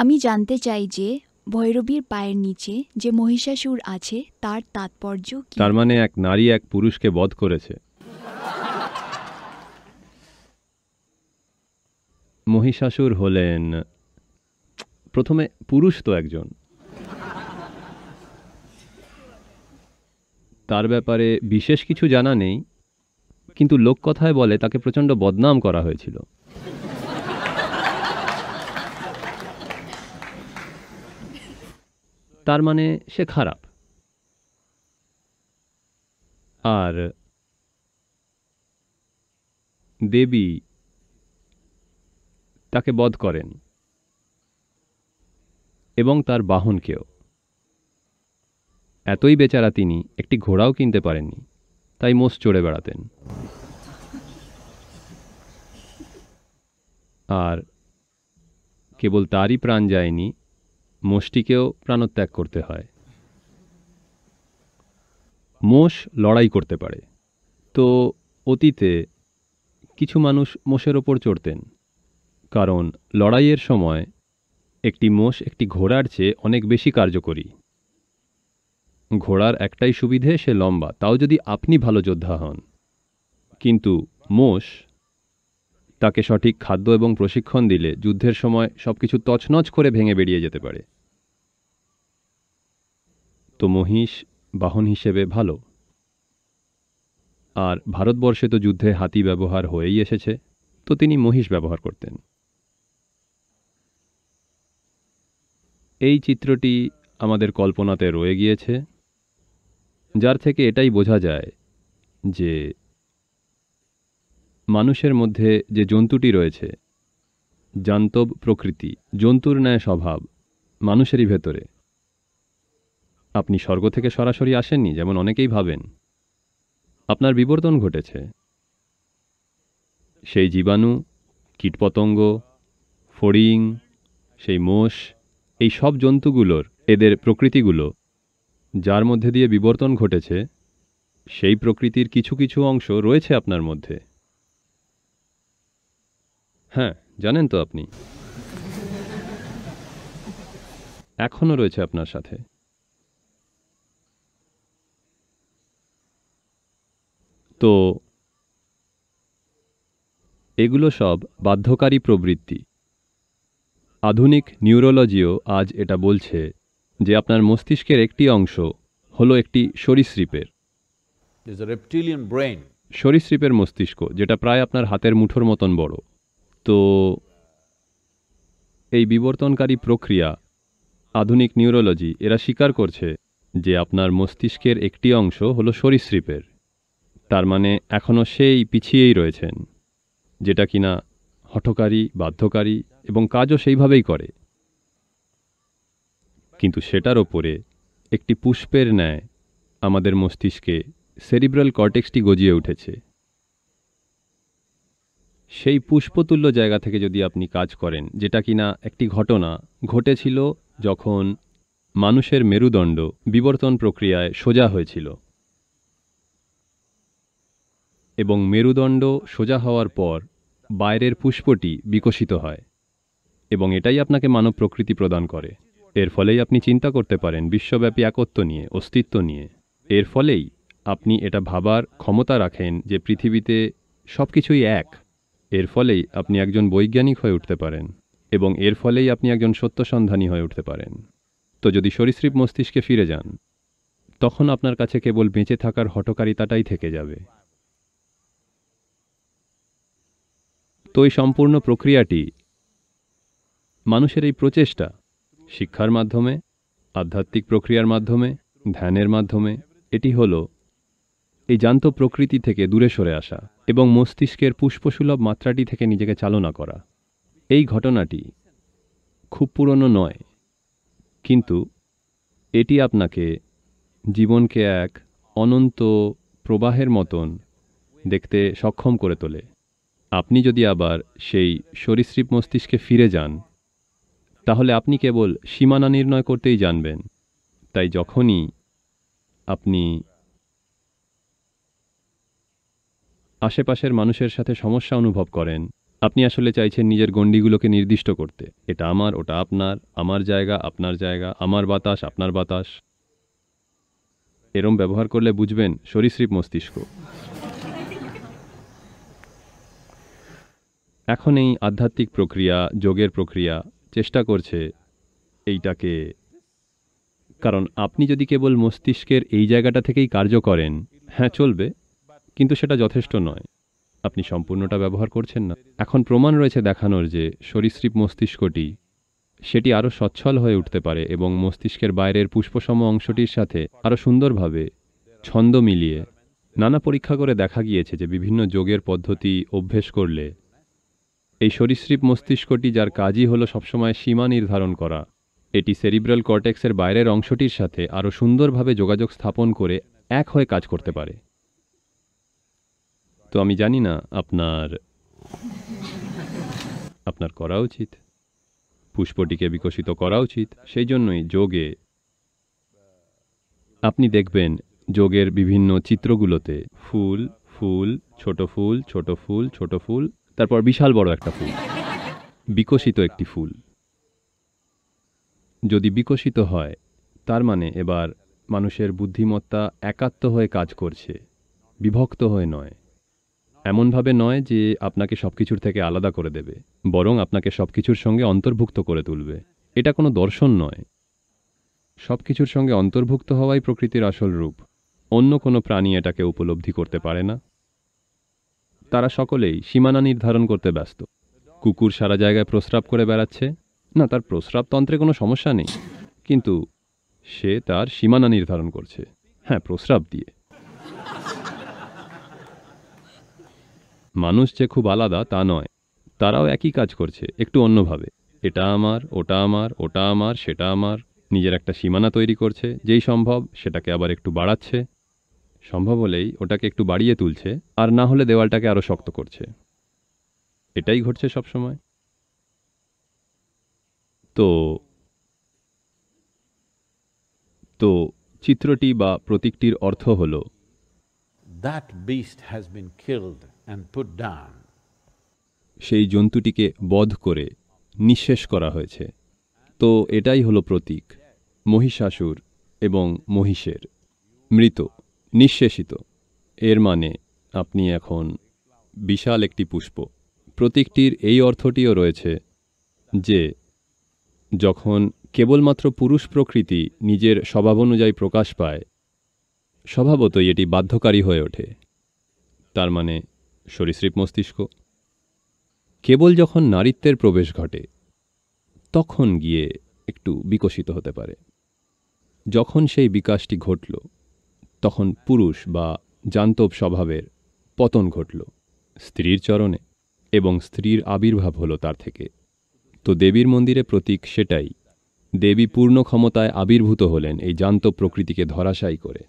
আমি জানতে চাই যে ভৈরবীর পায়ের নিচে যে মহিষাসুর আছে তার তাৎপর্য তার মানে এক নারী এক পুরুষকে বধ করেছে মহিষাসুর হলেন প্রথমে পুরুষ তো একজন তার ব্যাপারে বিশেষ কিছু জানা নেই কিন্তু লোককথায় বলে তাকে প্রচণ্ড বদনাম করা হয়েছিল তার মানে সে খারাপ আর দেবী তাকে বধ করেন এবং তার বাহনকেও এতই বেচারা তিনি একটি ঘোড়াও কিনতে পারেননি তাই মোষ চড়ে বেড়াতেন আর কেবল তারই প্রাণ যায়নি মোষটিকেও প্রাণত্যাগ করতে হয় মোষ লড়াই করতে পারে তো অতীতে কিছু মানুষ মোষের ওপর চড়তেন কারণ লড়াইয়ের সময় একটি মোষ একটি ঘোড়ার চেয়ে অনেক বেশি কার্যকরী ঘোড়ার একটাই সুবিধে সে লম্বা তাও যদি আপনি ভালো যোদ্ধা হন কিন্তু মোষ তাকে সঠিক খাদ্য এবং প্রশিক্ষণ দিলে যুদ্ধের সময় সব কিছু তছনছ করে ভেঙে বেরিয়ে যেতে পারে তো মহিষ বাহন হিসেবে ভালো আর ভারতবর্ষে তো যুদ্ধে হাতি ব্যবহার হয়েই এসেছে তো তিনি মহিষ ব্যবহার করতেন এই চিত্রটি আমাদের কল্পনাতে রয়ে গিয়েছে যার থেকে এটাই বোঝা যায় যে মানুষের মধ্যে যে জন্তুটি রয়েছে জান্তব প্রকৃতি জন্তুর ন্যায় স্বভাব মানুষেরই ভেতরে আপনি স্বর্গ থেকে সরাসরি আসেননি যেমন অনেকেই ভাবেন আপনার বিবর্তন ঘটেছে সেই জীবাণু কীটপতঙ্গ ফড়িং সেই মোষ এই সব জন্তুগুলোর এদের প্রকৃতিগুলো যার মধ্যে দিয়ে বিবর্তন ঘটেছে সেই প্রকৃতির কিছু কিছু অংশ রয়েছে আপনার মধ্যে হ্যাঁ জানেন তো আপনি এখনও রয়েছে আপনার সাথে তো এগুলো সব বাধ্যকারী প্রবৃত্তি আধুনিক নিউরোলজিও আজ এটা বলছে যে আপনার মস্তিষ্কের একটি অংশ হলো একটি সরীসৃপের সরীসৃপের মস্তিষ্ক যেটা প্রায় আপনার হাতের মুঠোর মতন বড় তো এই বিবর্তনকারী প্রক্রিয়া আধুনিক নিউরোলজি এরা স্বীকার করছে যে আপনার মস্তিষ্কের একটি অংশ হলো সরীসৃপের তার মানে এখনও সেই পিছিয়েই রয়েছেন যেটা কিনা হঠকারী বাধ্যকারী এবং কাজও সেইভাবেই করে কিন্তু সেটার ওপরে একটি পুষ্পের ন্যায় আমাদের মস্তিষ্কে সেরিব্রাল কর্টেক্সটি গজিয়ে উঠেছে সেই পুষ্পতুল্য জায়গা থেকে যদি আপনি কাজ করেন যেটা কিনা একটি ঘটনা ঘটেছিল যখন মানুষের মেরুদণ্ড বিবর্তন প্রক্রিয়ায় সোজা হয়েছিল এবং মেরুদণ্ড সোজা হওয়ার পর বাইরের পুষ্পটি বিকশিত হয় এবং এটাই আপনাকে মানব প্রকৃতি প্রদান করে এর ফলেই আপনি চিন্তা করতে পারেন বিশ্বব্যাপী একত্ব নিয়ে অস্তিত্ব নিয়ে এর ফলেই আপনি এটা ভাবার ক্ষমতা রাখেন যে পৃথিবীতে সব কিছুই এক এর ফলেই আপনি একজন বৈজ্ঞানিক হয়ে উঠতে পারেন এবং এর ফলেই আপনি একজন সত্যসন্ধানী হয়ে উঠতে পারেন তো যদি সরীসৃপ মস্তিষ্কে ফিরে যান তখন আপনার কাছে কেবল বেঁচে থাকার হটকারিতাটাই থেকে যাবে তো এই সম্পূর্ণ প্রক্রিয়াটি মানুষের এই প্রচেষ্টা শিক্ষার মাধ্যমে আধ্যাত্মিক প্রক্রিয়ার মাধ্যমে ধ্যানের মাধ্যমে এটি হল এই জান্ত প্রকৃতি থেকে দূরে সরে আসা এবং মস্তিষ্কের পুষ্পসুলভ মাত্রাটি থেকে নিজেকে চালনা করা এই ঘটনাটি খুব পুরনো নয় কিন্তু এটি আপনাকে জীবনকে এক অনন্ত প্রবাহের মতন দেখতে সক্ষম করে তোলে আপনি যদি আবার সেই সরীসৃপ মস্তিষ্কে ফিরে যান তাহলে আপনি কেবল সীমানা নির্ণয় করতেই জানবেন তাই যখনই আপনি আশেপাশের মানুষের সাথে সমস্যা অনুভব করেন আপনি আসলে চাইছেন নিজের গণ্ডিগুলোকে নির্দিষ্ট করতে এটা আমার ওটা আপনার আমার জায়গা আপনার জায়গা আমার বাতাস আপনার বাতাস এরম ব্যবহার করলে বুঝবেন সরীসৃপ মস্তিষ্ক এখন এই আধ্যাত্মিক প্রক্রিয়া যোগের প্রক্রিয়া চেষ্টা করছে এইটাকে কারণ আপনি যদি কেবল মস্তিষ্কের এই জায়গাটা থেকেই কার্য করেন হ্যাঁ চলবে কিন্তু সেটা যথেষ্ট নয় আপনি সম্পূর্ণটা ব্যবহার করছেন না এখন প্রমাণ রয়েছে দেখানোর যে সরীসৃপ মস্তিষ্কটি সেটি আরও সচ্ছল হয়ে উঠতে পারে এবং মস্তিষ্কের বাইরের পুষ্পসম অংশটির সাথে আরও সুন্দরভাবে ছন্দ মিলিয়ে নানা পরীক্ষা করে দেখা গিয়েছে যে বিভিন্ন যোগের পদ্ধতি অভ্যেস করলে এই সরীসৃপ মস্তিষ্কটি যার কাজই হল সবসময় সীমা নির্ধারণ করা এটি সেরিব্রাল কর্টেক্সের বাইরের অংশটির সাথে আরও সুন্দরভাবে যোগাযোগ স্থাপন করে এক হয়ে কাজ করতে পারে তো আমি জানি না আপনার আপনার করা উচিত পুষ্পটিকে বিকশিত করা উচিত সেই জন্যই যোগে আপনি দেখবেন যোগের বিভিন্ন চিত্রগুলোতে ফুল ফুল ছোট ফুল ছোট ফুল ছোট ফুল তারপর বিশাল বড় একটা ফুল বিকশিত একটি ফুল যদি বিকশিত হয় তার মানে এবার মানুষের বুদ্ধিমত্তা একাত্ম হয়ে কাজ করছে বিভক্ত হয়ে নয় এমনভাবে নয় যে আপনাকে সব কিছুর থেকে আলাদা করে দেবে বরং আপনাকে সব কিছুর সঙ্গে অন্তর্ভুক্ত করে তুলবে এটা কোনো দর্শন নয় সব কিছুর সঙ্গে অন্তর্ভুক্ত হওয়াই প্রকৃতির আসল রূপ অন্য কোনো প্রাণী এটাকে উপলব্ধি করতে পারে না তারা সকলেই সীমানা নির্ধারণ করতে ব্যস্ত কুকুর সারা জায়গায় প্রস্রাব করে বেড়াচ্ছে না তার প্রস্রাবতন্ত্রে কোনো সমস্যা নেই কিন্তু সে তার সীমানা নির্ধারণ করছে হ্যাঁ প্রস্রাব দিয়ে মানুষ যে খুব আলাদা তা নয় তারাও একই কাজ করছে একটু অন্যভাবে এটা আমার ওটা আমার ওটা আমার সেটা আমার নিজের একটা সীমানা তৈরি করছে যেই সম্ভব সেটাকে আবার একটু বাড়াচ্ছে সম্ভব হলেই ওটাকে একটু বাড়িয়ে তুলছে আর না হলে দেওয়ালটাকে আরও শক্ত করছে এটাই ঘটছে সবসময় তো তো চিত্রটি বা প্রতীকটির অর্থ হল that beast has been and put down সেই জন্তুটিকে বধ করে নিঃশেষ করা হয়েছে তো এটাই হলো প্রতীক মহিষাসুর এবং মহিষের মৃত নিঃশেষিত এর মানে আপনি এখন বিশাল একটি পুষ্প প্রতীকটির এই অর্থটিও রয়েছে যে যখন কেবলমাত্র পুরুষ প্রকৃতি নিজের স্বভাবানুযায়ী প্রকাশ পায় স্বভাবতই এটি বাধ্যকারী হয়ে ওঠে তার মানে সরীসৃপ মস্তিষ্ক কেবল যখন নারীত্বের প্রবেশ ঘটে তখন গিয়ে একটু বিকশিত হতে পারে যখন সেই বিকাশটি ঘটল তখন পুরুষ বা জান্তব স্বভাবের পতন ঘটল স্ত্রীর চরণে এবং স্ত্রীর আবির্ভাব হল তার থেকে তো দেবীর মন্দিরে প্রতীক সেটাই দেবী পূর্ণ ক্ষমতায় আবির্ভূত হলেন এই জান্ত প্রকৃতিকে ধরাশায়ী করে